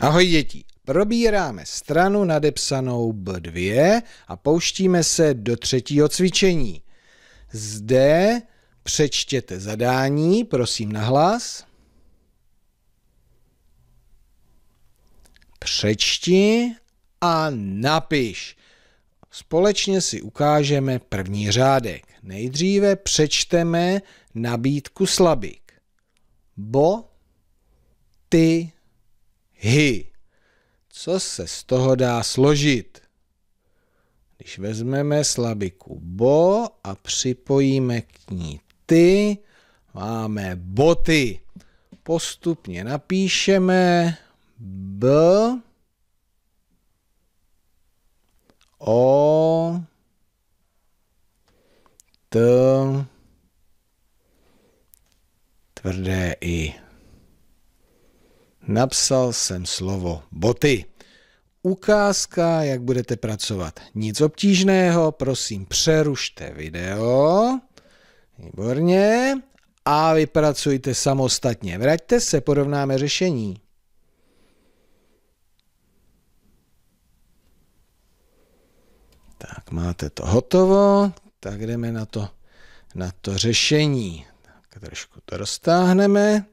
Ahoj děti, probíráme stranu nadepsanou B2 a pouštíme se do třetího cvičení. Zde přečtěte zadání, prosím na hlas. Přečti a napiš. Společně si ukážeme první řádek. Nejdříve přečteme nabídku slabik. Bo, ty, hy. Co se z toho dá složit? Když vezmeme slabiku bo a připojíme k ní ty, máme boty. Postupně napíšeme b o t tvrdé i napsal jsem slovo boty. Ukázka, jak budete pracovat. Nic obtížného, prosím přerušte video. Výborně. A vypracujte samostatně. Vraťte se, porovnáme řešení. Tak, máte to hotovo, tak jdeme na to, na to řešení. Tak trošku to roztáhneme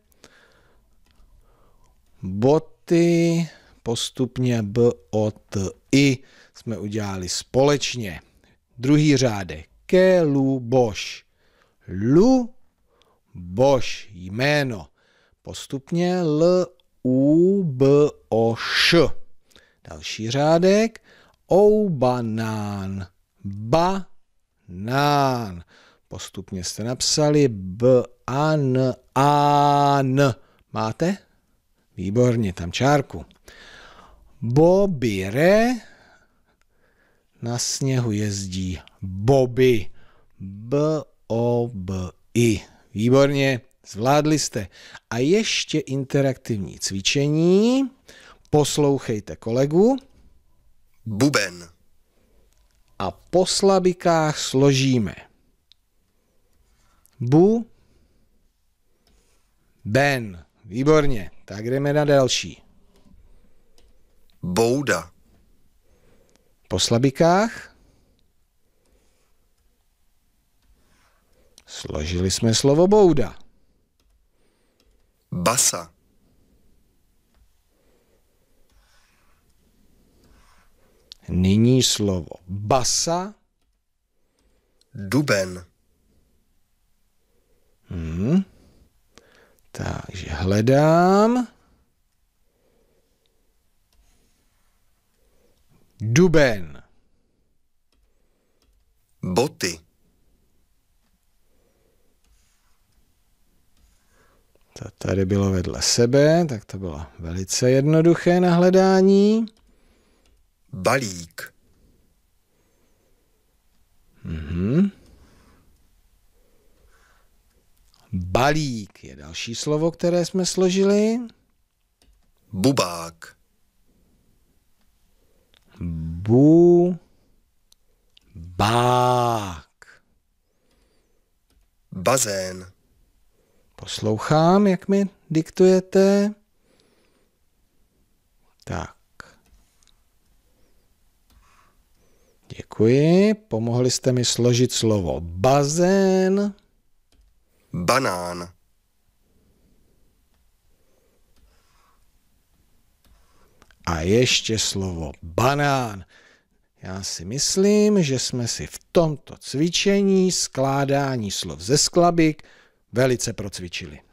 boty, postupně B, O, T, I jsme udělali společně. Druhý řádek. Ke, lu, boš. Lu, boš, jméno. Postupně L, U, B, O, Š. Další řádek. O, banán. Ba, nán. Postupně jste napsali B, A, N, A, N. Máte? Výborně, tam čárku. re. Na sněhu jezdí Bobby B-O-B-I. Výborně, zvládli jste. A ještě interaktivní cvičení. Poslouchejte kolegu. Buben. A po slabikách složíme. Bu. Ben. Výborně. Tak jdeme na další. Bouda. Po slabikách. Složili jsme slovo bouda. Basa. Nyní slovo basa. Duben. Hmm. Takže hledám. Duben. Boty. To tady bylo vedle sebe, tak to bylo velice jednoduché na hledání. Balík. Mhm. Balík je další slovo, které jsme složili. Bubák. Bu. Bák. Bazén. Poslouchám, jak mi diktujete. Tak. Děkuji. Pomohli jste mi složit slovo bazén banán A ještě slovo banán. Já si myslím, že jsme si v tomto cvičení skládání slov ze sklabik velice procvičili.